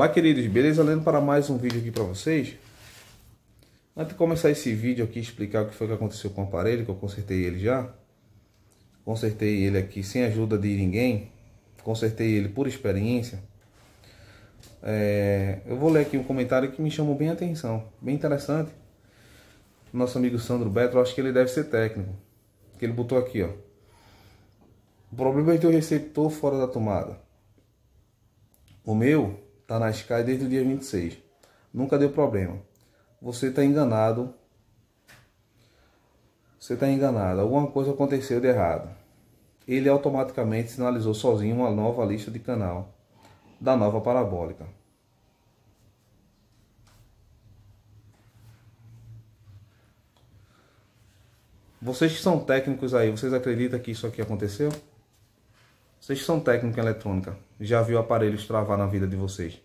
Olá, queridos, beleza? Lendo para mais um vídeo aqui para vocês. Antes de começar esse vídeo aqui, explicar o que foi que aconteceu com o aparelho, que eu consertei ele já. Consertei ele aqui sem ajuda de ninguém. Consertei ele por experiência. É... eu vou ler aqui um comentário que me chamou bem a atenção, bem interessante. Nosso amigo Sandro Beto, eu acho que ele deve ser técnico. Que ele botou aqui, ó. O problema é ter o receptor fora da tomada. O meu tá na Sky desde o dia 26. Nunca deu problema. Você tá enganado. Você tá enganado. Alguma coisa aconteceu de errado. Ele automaticamente sinalizou sozinho uma nova lista de canal da nova parabólica. Vocês que são técnicos aí, vocês acreditam que isso aqui aconteceu? Vocês são técnico em eletrônica. Já viu aparelhos travar na vida de vocês?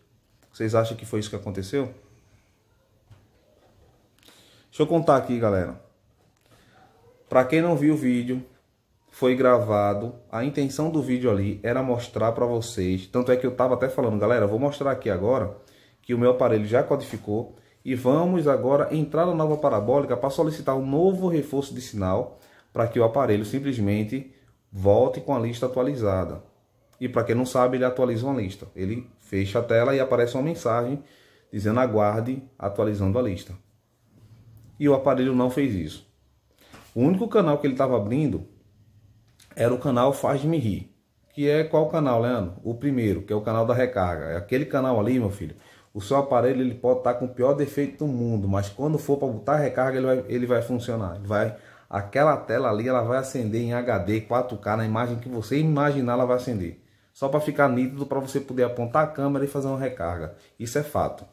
Vocês acham que foi isso que aconteceu? Deixa eu contar aqui, galera. Para quem não viu o vídeo, foi gravado. A intenção do vídeo ali era mostrar para vocês. Tanto é que eu estava até falando, galera, vou mostrar aqui agora que o meu aparelho já codificou. E vamos agora entrar na nova parabólica para solicitar um novo reforço de sinal para que o aparelho simplesmente volte com a lista atualizada. E para quem não sabe, ele atualiza uma lista. Ele fecha a tela e aparece uma mensagem dizendo aguarde atualizando a lista. E o aparelho não fez isso. O único canal que ele estava abrindo era o canal Faz-me Rir. Que é qual canal, Leandro? O primeiro, que é o canal da recarga. É aquele canal ali, meu filho. O seu aparelho ele pode estar tá com o pior defeito do mundo, mas quando for para botar recarga, ele vai, ele vai funcionar. Ele vai aquela tela ali ela vai acender em HD 4K na imagem que você imaginar ela vai acender. Só para ficar nítido para você poder apontar a câmera e fazer uma recarga. Isso é fato.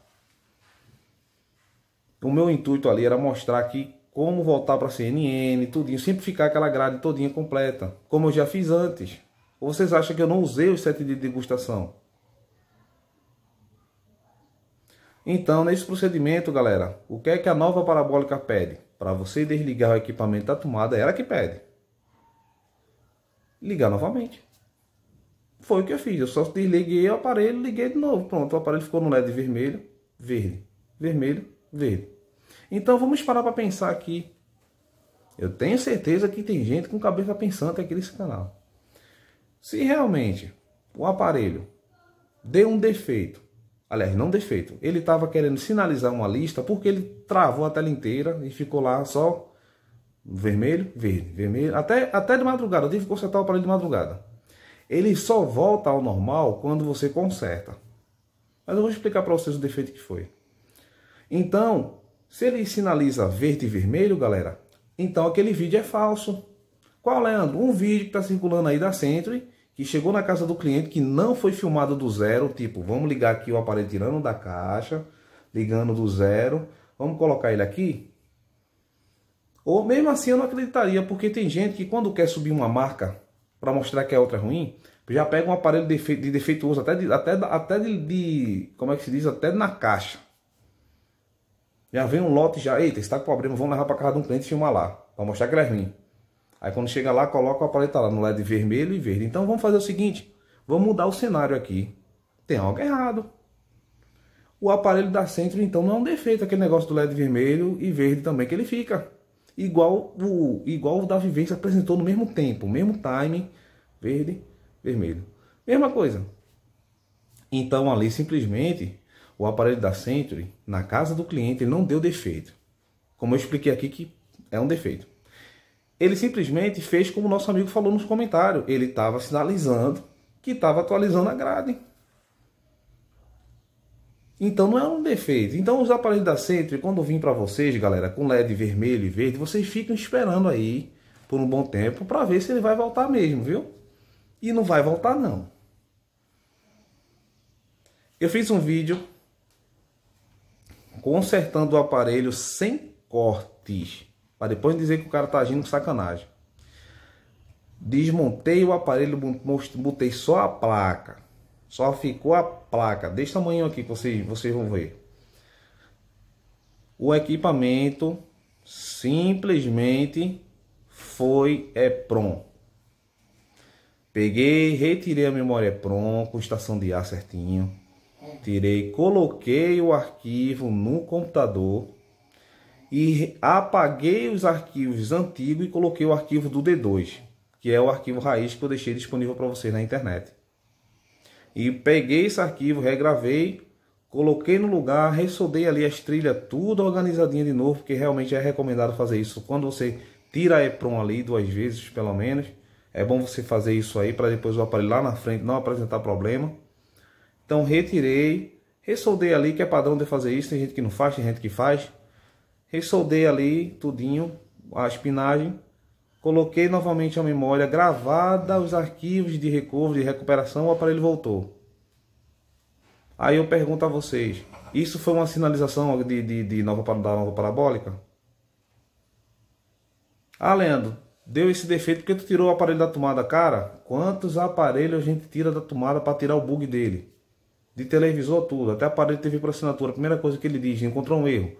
O meu intuito ali era mostrar aqui como voltar para CNN, tudinho, simplificar aquela grade todinha completa, como eu já fiz antes. Ou vocês acham que eu não usei os 7 de degustação? Então, nesse procedimento, galera, o que é que a nova parabólica pede? para você desligar o equipamento da tomada, é ela que pede. Ligar novamente. Foi o que eu fiz. Eu só desliguei o aparelho, liguei de novo. Pronto, o aparelho ficou no LED vermelho, verde, vermelho, verde. Então vamos parar para pensar aqui. Eu tenho certeza que tem gente com cabeça pensante aqui nesse canal. Se realmente o aparelho deu um defeito Aliás, não defeito. Ele estava querendo sinalizar uma lista porque ele travou a tela inteira e ficou lá só vermelho, verde, vermelho. Até, até de madrugada. Eu tive que consertar o aparelho de madrugada. Ele só volta ao normal quando você conserta. Mas eu vou explicar para vocês o defeito que foi. Então, se ele sinaliza verde e vermelho, galera, então aquele vídeo é falso. Qual, Leandro? Um vídeo que está circulando aí da Century que chegou na casa do cliente que não foi filmado do zero, tipo, vamos ligar aqui o aparelho tirando da caixa, ligando do zero, vamos colocar ele aqui. Ou mesmo assim eu não acreditaria, porque tem gente que quando quer subir uma marca para mostrar que a é outra é ruim, já pega um aparelho de defeituoso, até, de, até, até de, de, como é que se diz, até na caixa. Já vem um lote já, eita, está com problema, vamos levar para casa de um cliente e filmar lá, para mostrar que ele é ruim. Aí quando chega lá, coloca a paleta lá no LED vermelho e verde. Então vamos fazer o seguinte, vamos mudar o cenário aqui. Tem algo errado. O aparelho da Centro então não é um defeito, aquele negócio do LED vermelho e verde também que ele fica. Igual o, igual o da Vivência apresentou no mesmo tempo, mesmo timing, verde, vermelho. Mesma coisa. Então ali simplesmente o aparelho da Century na casa do cliente ele não deu defeito. Como eu expliquei aqui que é um defeito. Ele simplesmente fez como o nosso amigo falou nos comentários. Ele estava sinalizando que estava atualizando a grade. Então não é um defeito. Então os aparelhos da Sentry, quando vim para vocês, galera, com LED vermelho e verde, vocês ficam esperando aí por um bom tempo para ver se ele vai voltar mesmo, viu? E não vai voltar não. Eu fiz um vídeo consertando o aparelho sem cortes. Para depois dizer que o cara tá agindo com sacanagem. Desmontei o aparelho, botei só a placa. Só ficou a placa desse tamanho aqui que vocês, vocês vão ver. O equipamento simplesmente foi EPROM. É Peguei, retirei a memória EPROM é com estação de ar certinho. Tirei, coloquei o arquivo no computador e apaguei os arquivos antigos e coloquei o arquivo do D2, que é o arquivo raiz que eu deixei disponível para vocês na internet. E peguei esse arquivo, regravei, coloquei no lugar, ressoldei ali as trilhas, tudo organizadinha de novo, porque realmente é recomendado fazer isso quando você tira a EPROM ali duas vezes, pelo menos. É bom você fazer isso aí para depois o aparelho lá na frente não apresentar problema. Então retirei, ressoldei ali, que é padrão de fazer isso, tem gente que não faz, tem gente que faz. Ressoldei ali tudinho, a espinagem. Coloquei novamente a memória gravada, os arquivos de recovery, de recuperação, o aparelho voltou. Aí eu pergunto a vocês, isso foi uma sinalização de, de, de nova, da nova parabólica? Ah, Leandro, deu esse defeito porque tu tirou o aparelho da tomada. Cara, quantos aparelhos a gente tira da tomada para tirar o bug dele? De televisor, tudo, até aparelho teve TV por assinatura. A primeira coisa que ele diz, encontrou um erro.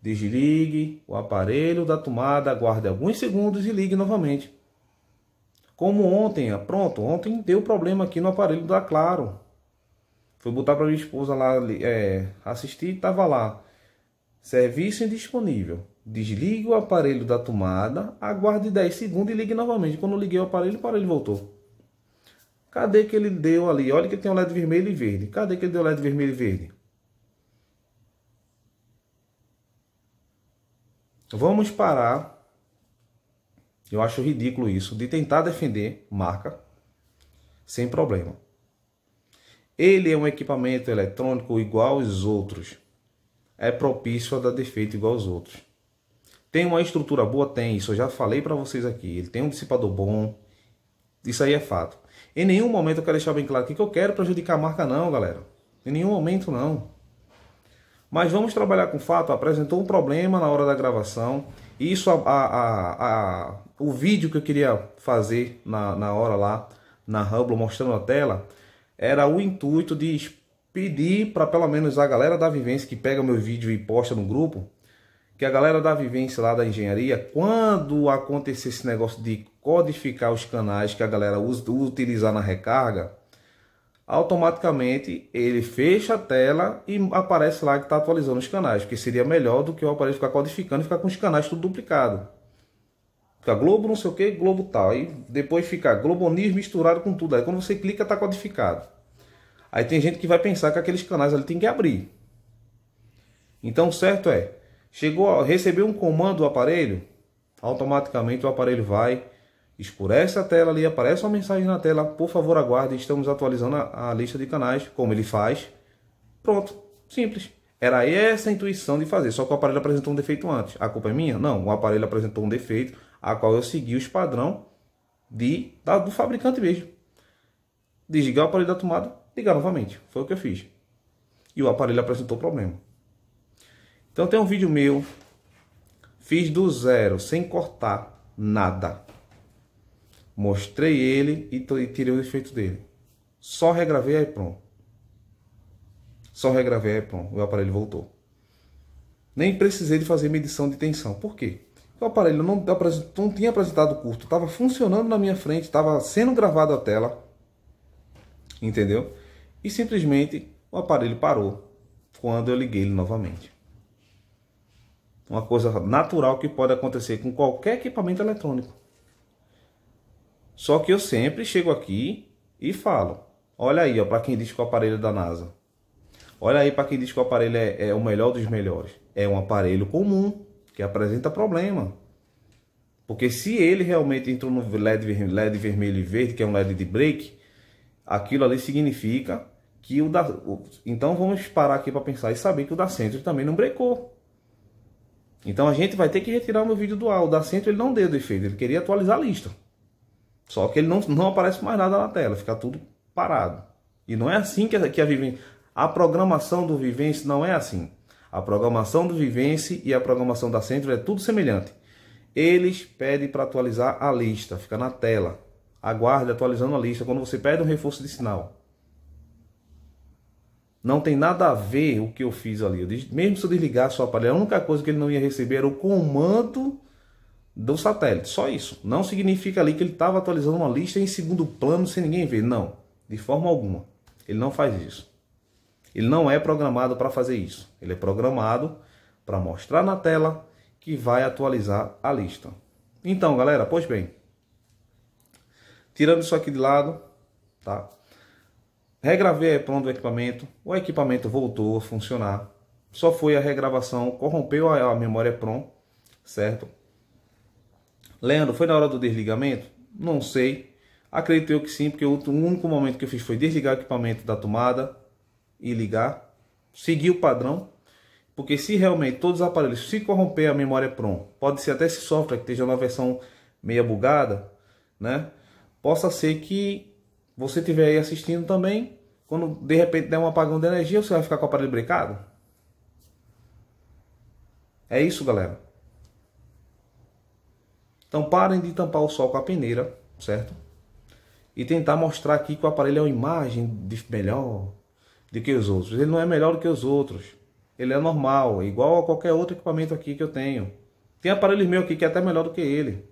Desligue o aparelho da tomada, aguarde alguns segundos e ligue novamente. Como ontem, ah, pronto, ontem deu problema aqui no aparelho da Claro. Fui botar para minha esposa lá é, assistir e tava lá. Serviço indisponível. Desligue o aparelho da tomada, aguarde 10 segundos e ligue novamente. Quando liguei o aparelho, o aparelho voltou. Cadê que ele deu ali? Olha que tem o um LED vermelho e verde. Cadê que ele deu LED vermelho e verde? Vamos parar. Eu acho ridículo isso de tentar defender marca sem problema. Ele é um equipamento eletrônico igual aos outros. É propício a dar defeito igual aos outros. Tem uma estrutura boa? Tem, isso eu já falei para vocês aqui. Ele tem um dissipador bom. Isso aí é fato. Em nenhum momento eu quero deixar bem claro que eu quero prejudicar a marca, não, galera. Em nenhum momento, não. Mas vamos trabalhar com o fato, apresentou um problema na hora da gravação. Isso, a, a, a, o vídeo que eu queria fazer na, na hora lá, na Hubble, mostrando a tela, era o intuito de pedir para pelo menos a galera da vivência que pega meu vídeo e posta no grupo, que a galera da vivência lá da engenharia, quando acontecer esse negócio de codificar os canais que a galera usa, utilizar na recarga, automaticamente ele fecha a tela e aparece lá que está atualizando os canais, porque seria melhor do que o aparelho ficar codificando e ficar com os canais tudo duplicado. Fica Globo não sei o que, Globo tal, aí depois fica Globonismo misturado com tudo, aí quando você clica está codificado. Aí tem gente que vai pensar que aqueles canais ali tem que abrir. Então certo é, chegou a receber um comando do aparelho, automaticamente o aparelho vai escurece a tela ali, aparece uma mensagem na tela, por favor aguarde, estamos atualizando a, a lista de canais, como ele faz. Pronto, simples. Era essa a intuição de fazer, só que o aparelho apresentou um defeito antes. A culpa é minha? Não, o aparelho apresentou um defeito, a qual eu segui os padrão de, da, do fabricante mesmo. Desligar o aparelho da tomada, ligar novamente. Foi o que eu fiz. E o aparelho apresentou problema. Então tem um vídeo meu, fiz do zero, sem cortar nada mostrei ele e tirei o defeito dele. Só regravei aí pronto. Só regravei aí pronto. O aparelho voltou. Nem precisei de fazer medição de tensão. Por quê? O aparelho não, não tinha apresentado curto. Estava funcionando na minha frente. Estava sendo gravado a tela. Entendeu? E simplesmente o aparelho parou quando eu liguei ele novamente. Uma coisa natural que pode acontecer com qualquer equipamento eletrônico. Só que eu sempre chego aqui e falo: olha aí, ó, para quem diz que o aparelho é da NASA. Olha aí para quem diz que o aparelho é, é o melhor dos melhores. É um aparelho comum que apresenta problema. Porque se ele realmente entrou no LED, LED vermelho e verde, que é um LED de break, aquilo ali significa que o da... Então vamos parar aqui para pensar e saber que o da Centro também não brecou. Então a gente vai ter que retirar o meu vídeo do ar. O da Centro ele não deu defeito, ele queria atualizar a lista. Só que ele não, não aparece mais nada na tela, fica tudo parado. E não é assim que a, que a Vivência. A programação do Vivência não é assim. A programação do Vivência e a programação da Centro é tudo semelhante. Eles pedem para atualizar a lista, fica na tela. Aguarde atualizando a lista quando você pede um reforço de sinal. Não tem nada a ver o que eu fiz ali. Eu, mesmo se eu desligasse o aparelho, a única coisa que ele não ia receber era o comando do satélite, só isso. Não significa ali que ele estava atualizando uma lista em segundo plano sem ninguém ver, não, de forma alguma. Ele não faz isso. Ele não é programado para fazer isso. Ele é programado para mostrar na tela que vai atualizar a lista. Então, galera, pois bem. Tirando isso aqui de lado, tá? Regravei a pronto o equipamento. O equipamento voltou a funcionar. Só foi a regravação, corrompeu a memória PROM, certo? Leandro, foi na hora do desligamento? Não sei. Acredito eu que sim, porque o único momento que eu fiz foi desligar o equipamento da tomada e ligar. Seguir o padrão, porque se realmente todos os aparelhos se corromper a memória PROM, pode ser até esse software que esteja na versão meia bugada, né? Possa ser que você estiver aí assistindo também, quando de repente der um apagão de energia, você vai ficar com o aparelho brecado? É isso, galera. Então parem de tampar o sol com a peneira, certo? E tentar mostrar aqui que o aparelho é uma imagem de melhor do que os outros. Ele não é melhor do que os outros. Ele é normal, igual a qualquer outro equipamento aqui que eu tenho. Tem aparelhos meu aqui que é até melhor do que ele.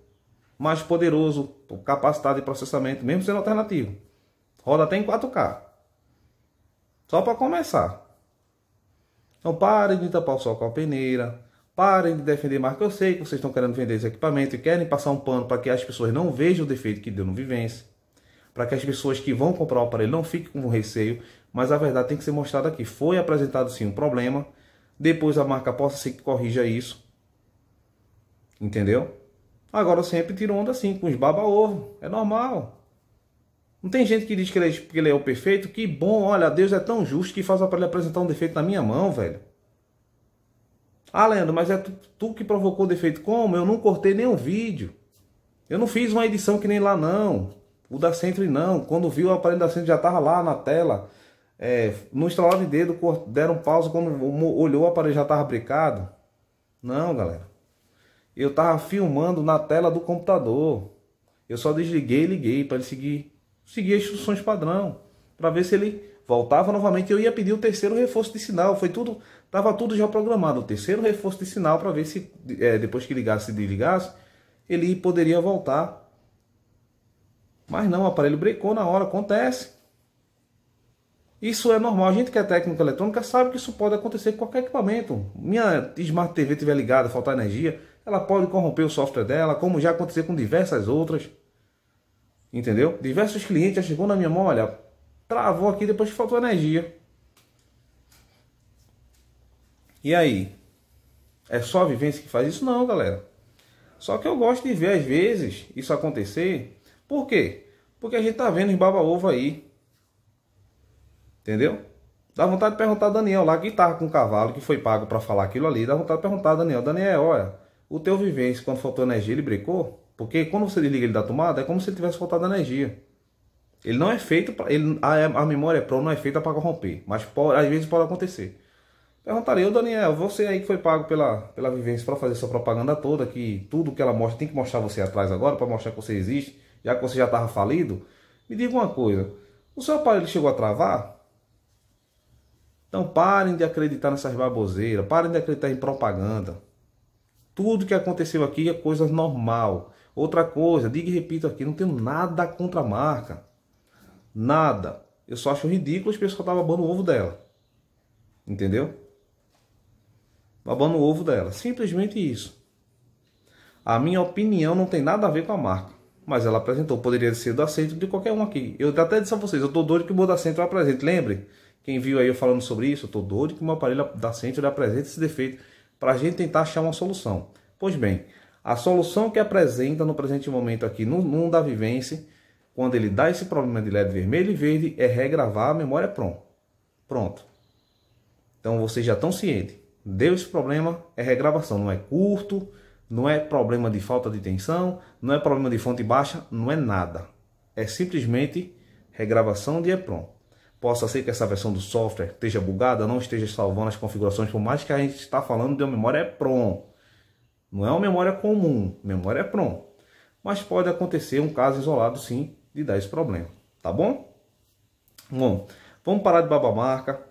Mais poderoso, capacidade de processamento, mesmo sendo alternativo. Roda até em 4K. Só para começar. Então parem de tapar o sol com a peneira. Parem de defender marca. Eu sei que vocês estão querendo vender esse equipamento e querem passar um pano para que as pessoas não vejam o defeito que deu no Vivência. Para que as pessoas que vão comprar o aparelho não fiquem com receio. Mas a verdade tem que ser mostrada aqui. Foi apresentado sim um problema. Depois a marca possa ser que corrija isso. Entendeu? Agora sempre tira onda assim, com os baba-ovo. É normal. Não tem gente que diz que ele, é, que ele é o perfeito. Que bom, olha, Deus é tão justo que faz o aparelho apresentar um defeito na minha mão, velho. Ah, Leandro, mas é tu, tu que provocou o defeito. Como? Eu não cortei nenhum vídeo. Eu não fiz uma edição que nem lá não. O da Sentry não. Quando viu o aparelho da Sentry já estava lá na tela. É, no estralar de dedo deram pausa quando olhou o aparelho já estava brincado. Não, galera. Eu estava filmando na tela do computador. Eu só desliguei e liguei para ele seguir, seguir as instruções padrão. Para ver se ele voltava novamente. Eu ia pedir o terceiro reforço de sinal. Foi tudo Estava tudo já programado. O terceiro reforço de sinal para ver se é, depois que ligasse e desligasse, ele poderia voltar. Mas não, o aparelho brecou na hora, acontece. Isso é normal. A gente que é técnico eletrônica sabe que isso pode acontecer com qualquer equipamento. Minha Smart TV estiver ligada, faltar energia, ela pode corromper o software dela, como já aconteceu com diversas outras. Entendeu? Diversos clientes já chegou na minha mão, olha, travou aqui depois que faltou energia. E aí? É só a vivência que faz isso? Não, galera. Só que eu gosto de ver, às vezes, isso acontecer. Por quê? Porque a gente tá vendo os baba-ovo aí. Entendeu? Dá vontade de perguntar a Daniel lá que tava com o cavalo, que foi pago para falar aquilo ali. Dá vontade de perguntar a Daniel: Daniel, é, olha, o teu vivência, quando faltou energia, ele brecou? Porque quando você desliga ele da tomada, é como se ele tivesse faltado energia. Ele não é feito para. A, a memória é pro não é feita para corromper. Mas pode, às vezes pode acontecer. Perguntarei, ô Daniel, você aí que foi pago pela, pela vivência para fazer sua propaganda toda, que tudo que ela mostra tem que mostrar você atrás agora para mostrar que você existe, já que você já estava falido. Me diga uma coisa, o seu aparelho chegou a travar? Então parem de acreditar nessas baboseiras, parem de acreditar em propaganda. Tudo que aconteceu aqui é coisa normal. Outra coisa, digo e repito aqui, não tenho nada contra a marca. Nada. Eu só acho ridículo as pessoas estavam babando o ovo dela. Entendeu? babando o ovo dela. Simplesmente isso. A minha opinião não tem nada a ver com a marca. Mas ela apresentou, poderia ser do aceito de qualquer um aqui. Eu até disse a vocês, eu tô doido que o meu da Centro apresente. Lembre, quem viu aí eu falando sobre isso, eu tô doido que o meu aparelho da Centro apresente esse defeito para a gente tentar achar uma solução. Pois bem, a solução que apresenta no presente momento aqui no, no da Vivência, quando ele dá esse problema de LED vermelho e verde, é regravar a memória é PROM. Pronto. Então vocês já estão cientes. Deu esse problema é regravação, não é curto, não é problema de falta de tensão, não é problema de fonte baixa, não é nada. É simplesmente regravação de EPROM. posso ser que essa versão do software esteja bugada, não esteja salvando as configurações, por mais que a gente está falando de uma memória EPROM. Não é uma memória comum, memória EPROM. Mas pode acontecer um caso isolado sim de dar esse problema, tá bom? Bom, vamos parar de marca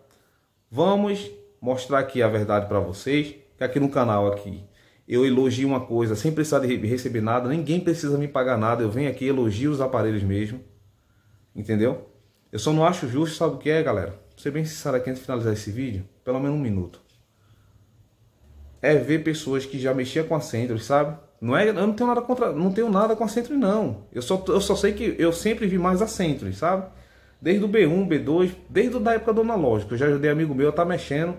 Vamos mostrar aqui a verdade para vocês, que aqui no canal aqui eu elogio uma coisa sem precisar de receber nada, ninguém precisa me pagar nada, eu venho aqui elogio os aparelhos mesmo, entendeu? Eu só não acho justo, sabe o que é, galera? Vou ser bem sincero aqui antes de finalizar esse vídeo, pelo menos um minuto. É ver pessoas que já mexiam com a Sentry, sabe? Não é, eu não tenho nada contra, não tenho nada com a Sentry não. Eu só, eu só sei que eu sempre vi mais a Sentry, sabe? desde o B1, B2, desde da época do analógico. Eu já ajudei amigo meu a estar tá mexendo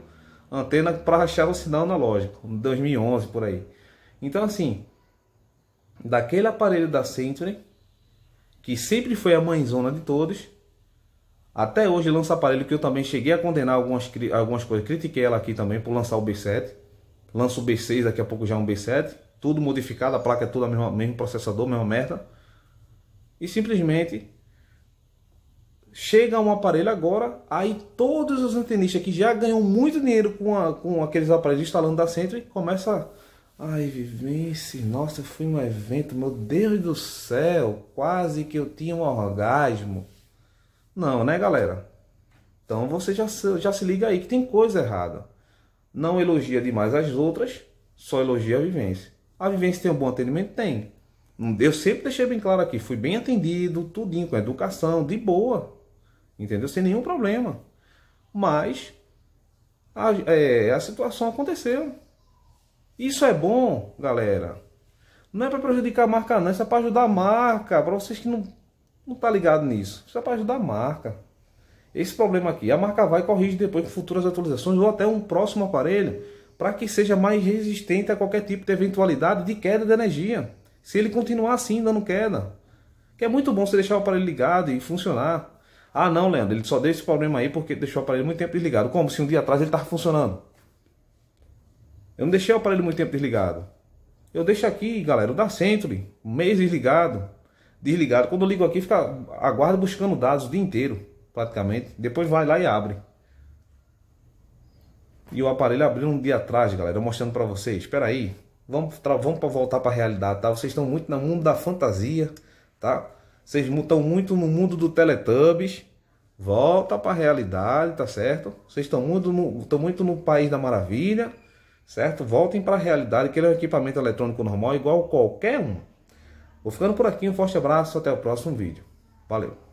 antena para rachar o sinal analógico, 2011 por aí. Então assim, daquele aparelho da Century, que sempre foi a mãezona de todos, até hoje lança aparelho que eu também cheguei a condenar algumas, algumas coisas. Critiquei ela aqui também por lançar o B7. Lança o B6, daqui a pouco já é um B7. Tudo modificado, a placa é toda mesma, mesmo processador, mesma merda. E simplesmente chega um aparelho agora, aí todos os antenistas que já ganham muito dinheiro com, a, com aqueles aparelhos instalando da Century, começa Ai, vivência, nossa, foi um evento, meu Deus do céu, quase que eu tinha um orgasmo. Não, né, galera? Então você já, já se liga aí que tem coisa errada. Não elogia demais as outras, só elogia a vivência. A vivência tem um bom atendimento? Tem. Eu sempre deixei bem claro aqui, fui bem atendido, tudinho, com educação, de boa entendeu? Sem nenhum problema. Mas a, é, a situação aconteceu. Isso é bom, galera. Não é para prejudicar a marca, não. Isso é para ajudar a marca. Para vocês que não não tá ligado nisso. Isso é para ajudar a marca. Esse problema aqui, a marca vai corrige depois com futuras atualizações ou até um próximo aparelho para que seja mais resistente a qualquer tipo de eventualidade de queda de energia. Se ele continuar assim dando queda, que é muito bom você deixar o aparelho ligado e funcionar. Ah, não, Leandro, ele só deu esse problema aí porque deixou o aparelho muito tempo desligado. Como se um dia atrás ele estava funcionando? Eu não deixei o aparelho muito tempo desligado. Eu deixo aqui, galera, o da Century, um mês desligado, desligado. Quando eu ligo aqui, fica aguarda buscando dados o dia inteiro, praticamente. Depois vai lá e abre. E o aparelho abriu um dia atrás, galera, mostrando para vocês. Espera aí, vamos, vamos voltar para a realidade, tá? Vocês estão muito no mundo da fantasia, tá? Vocês estão muito no mundo do Teletubbies. Volta para a realidade, tá certo? Vocês estão muito, no, estão muito no país da maravilha, certo? Voltem para a realidade, que ele é um equipamento eletrônico normal, igual qualquer um. Vou ficando por aqui, um forte abraço, até o próximo vídeo. Valeu!